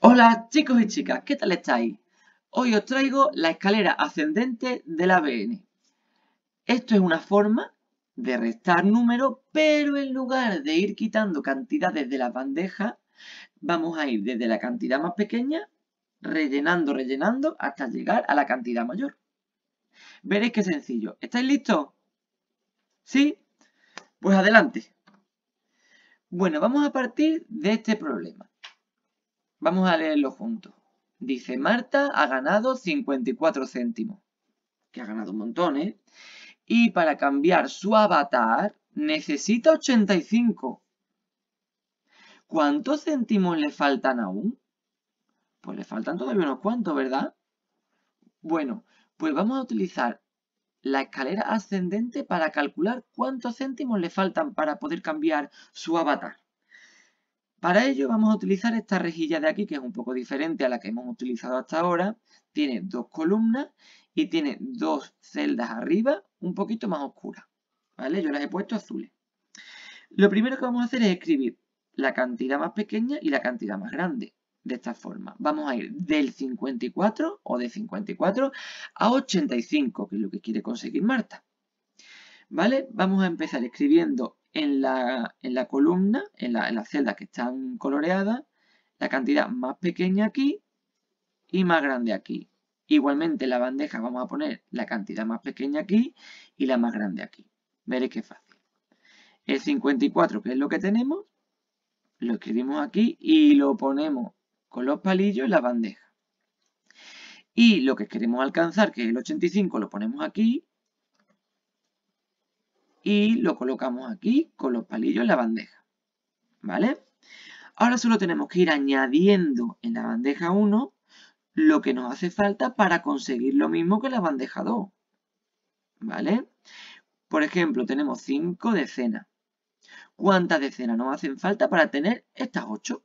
Hola chicos y chicas, ¿qué tal estáis? Hoy os traigo la escalera ascendente de la ABN. Esto es una forma de restar números, pero en lugar de ir quitando cantidades de las bandejas, vamos a ir desde la cantidad más pequeña, rellenando, rellenando, hasta llegar a la cantidad mayor. Veréis qué sencillo. ¿Estáis listos? ¿Sí? Pues adelante. Bueno, vamos a partir de este problema. Vamos a leerlo juntos. Dice, Marta ha ganado 54 céntimos, que ha ganado un montón, ¿eh? Y para cambiar su avatar necesita 85. ¿Cuántos céntimos le faltan aún? Pues le faltan todavía unos cuantos, ¿verdad? Bueno, pues vamos a utilizar la escalera ascendente para calcular cuántos céntimos le faltan para poder cambiar su avatar. Para ello vamos a utilizar esta rejilla de aquí, que es un poco diferente a la que hemos utilizado hasta ahora. Tiene dos columnas y tiene dos celdas arriba, un poquito más oscuras. ¿Vale? Yo las he puesto azules. Lo primero que vamos a hacer es escribir la cantidad más pequeña y la cantidad más grande. De esta forma, vamos a ir del 54 o de 54 a 85, que es lo que quiere conseguir Marta. ¿Vale? Vamos a empezar escribiendo en la, columna, en, la, en las celdas que están coloreadas, la cantidad más pequeña aquí y más grande aquí. Igualmente en la bandeja vamos a poner la cantidad más pequeña aquí y la más grande aquí. Veréis qué fácil. El 54, que es lo que tenemos, lo escribimos aquí y lo ponemos con los palillos en la bandeja. Y lo que queremos alcanzar, que es el 85, lo ponemos aquí y lo colocamos aquí con los palillos en la bandeja. ¿Vale? Ahora solo tenemos que ir añadiendo en la bandeja 1 lo que nos hace falta para conseguir lo mismo que la bandeja 2. ¿Vale? Por ejemplo, tenemos 5 decenas. ¿Cuántas decenas nos hacen falta para tener estas 8?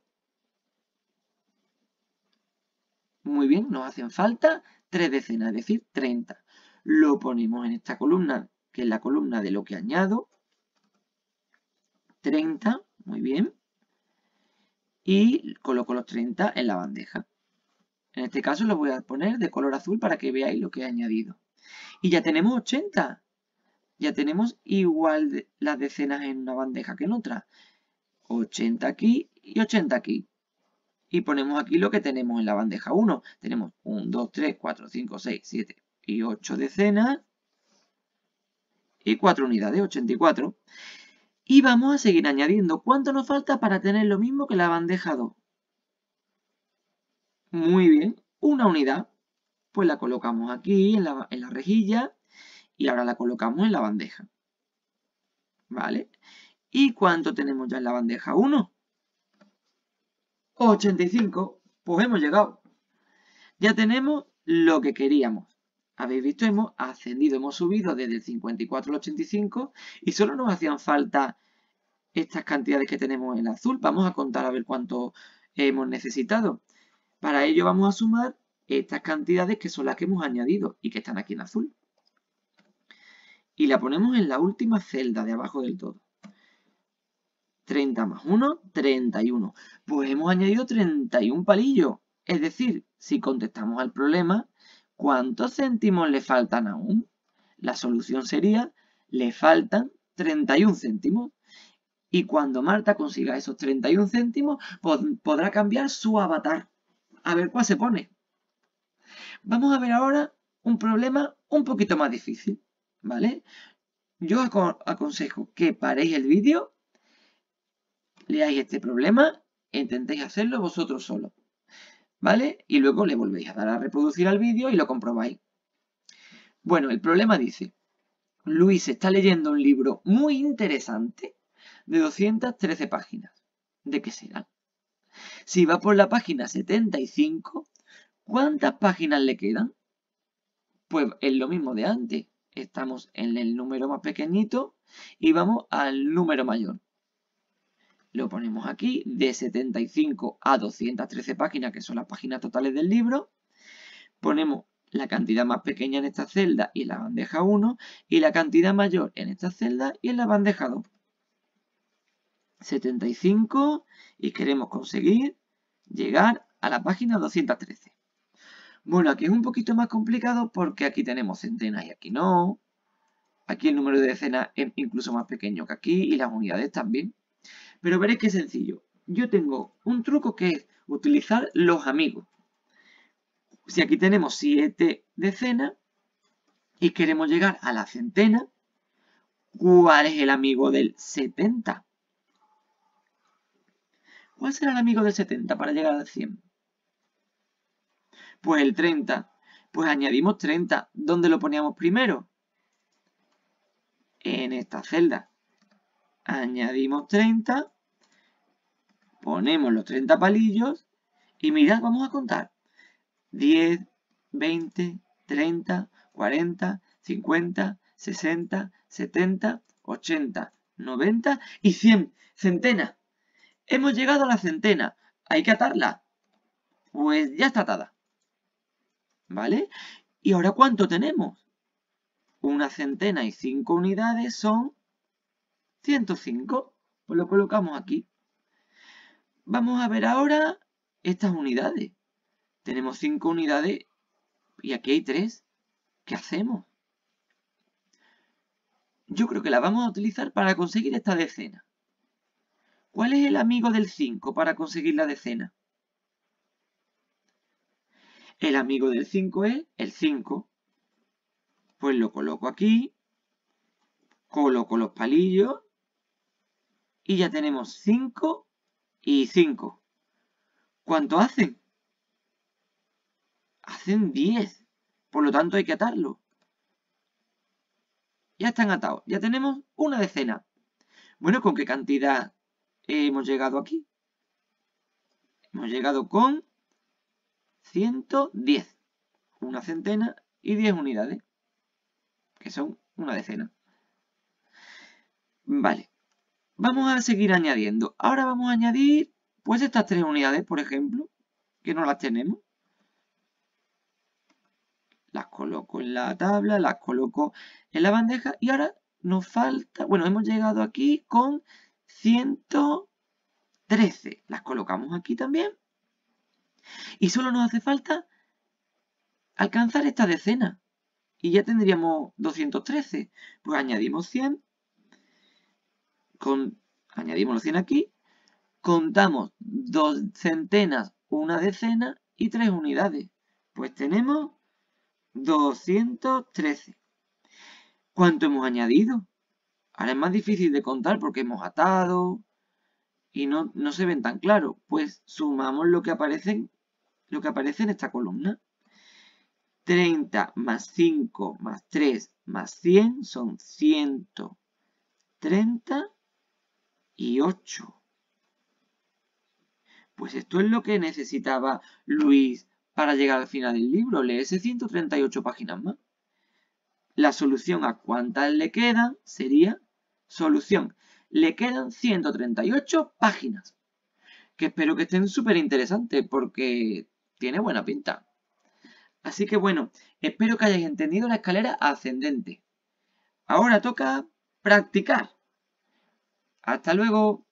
Muy bien, nos hacen falta 3 decenas, es decir, 30. Lo ponemos en esta columna que es la columna de lo que añado, 30, muy bien, y coloco los 30 en la bandeja. En este caso los voy a poner de color azul para que veáis lo que he añadido. Y ya tenemos 80. Ya tenemos igual las decenas en una bandeja que en otra. 80 aquí y 80 aquí. Y ponemos aquí lo que tenemos en la bandeja 1. Tenemos 1, 2, 3, 4, 5, 6, 7 y 8 decenas y 4 unidades, 84. Y vamos a seguir añadiendo cuánto nos falta para tener lo mismo que la bandeja 2. Muy bien, una unidad, pues la colocamos aquí en la, en la rejilla y ahora la colocamos en la bandeja. ¿Vale? ¿Y cuánto tenemos ya en la bandeja 1? 85. Pues hemos llegado. Ya tenemos lo que queríamos. Habéis visto, hemos ascendido, hemos subido desde el 54 al 85 y solo nos hacían falta estas cantidades que tenemos en azul. Vamos a contar a ver cuánto hemos necesitado. Para ello vamos a sumar estas cantidades que son las que hemos añadido y que están aquí en azul. Y la ponemos en la última celda de abajo del todo. 30 más 1, 31. Pues hemos añadido 31 palillos. Es decir, si contestamos al problema, ¿Cuántos céntimos le faltan aún? La solución sería, le faltan 31 céntimos. Y cuando Marta consiga esos 31 céntimos, podrá cambiar su avatar. A ver cuál se pone. Vamos a ver ahora un problema un poquito más difícil, ¿vale? Yo os aconsejo que paréis el vídeo, leáis este problema, intentéis hacerlo vosotros solos. ¿vale? Y luego le volvéis a dar a reproducir al vídeo y lo comprobáis. Bueno, el problema dice, Luis está leyendo un libro muy interesante de 213 páginas. ¿De qué será? Si va por la página 75, ¿cuántas páginas le quedan? Pues es lo mismo de antes. Estamos en el número más pequeñito y vamos al número mayor lo ponemos aquí, de 75 a 213 páginas, que son las páginas totales del libro. Ponemos la cantidad más pequeña en esta celda y en la bandeja 1, y la cantidad mayor en esta celda y en la bandeja 2. 75 y queremos conseguir llegar a la página 213. Bueno, aquí es un poquito más complicado porque aquí tenemos centenas y aquí no. Aquí el número de decenas es incluso más pequeño que aquí y las unidades también. Pero veréis que sencillo. Yo tengo un truco que es utilizar los amigos. Si aquí tenemos 7 decenas y queremos llegar a la centena, ¿cuál es el amigo del 70? ¿Cuál será el amigo del 70 para llegar al 100? Pues el 30. Pues añadimos 30. ¿Dónde lo poníamos primero? En esta celda. Añadimos 30 Ponemos los 30 palillos y mirad, vamos a contar. 10, 20, 30, 40, 50, 60, 70, 80, 90 y 100. Centena. Hemos llegado a la centena. Hay que atarla. Pues ya está atada. ¿Vale? ¿Y ahora cuánto tenemos? Una centena y cinco unidades son 105. Pues lo colocamos aquí. Vamos a ver ahora estas unidades. Tenemos 5 unidades y aquí hay 3. ¿Qué hacemos? Yo creo que las vamos a utilizar para conseguir esta decena. ¿Cuál es el amigo del 5 para conseguir la decena? El amigo del 5 es el 5. Pues lo coloco aquí, coloco los palillos y ya tenemos 5 y 5. ¿Cuánto hacen? Hacen 10. Por lo tanto hay que atarlo. Ya están atados. Ya tenemos una decena. Bueno, ¿con qué cantidad hemos llegado aquí? Hemos llegado con 110. Una centena y 10 unidades. Que son una decena. Vale. Vamos a seguir añadiendo. Ahora vamos a añadir, pues estas tres unidades, por ejemplo, que no las tenemos. Las coloco en la tabla, las coloco en la bandeja y ahora nos falta, bueno, hemos llegado aquí con 113. Las colocamos aquí también. Y solo nos hace falta alcanzar esta decena. Y ya tendríamos 213. Pues añadimos 100 añadimos los 100 aquí, contamos dos centenas, una decena y tres unidades. Pues tenemos 213. ¿Cuánto hemos añadido? Ahora es más difícil de contar porque hemos atado y no, se ven tan claro. Pues sumamos lo que, aparece, lo que aparece en esta columna. 30 más 5 más 3 más 100 son 130 y 8. Pues esto es lo que necesitaba Luis para llegar al final del libro, leerse 138 páginas más. La solución a cuántas le quedan sería solución. Le quedan 138 páginas, que espero que estén súper interesantes porque tiene buena pinta. Así que bueno, espero que hayáis entendido la escalera ascendente. Ahora toca practicar. Hasta luego.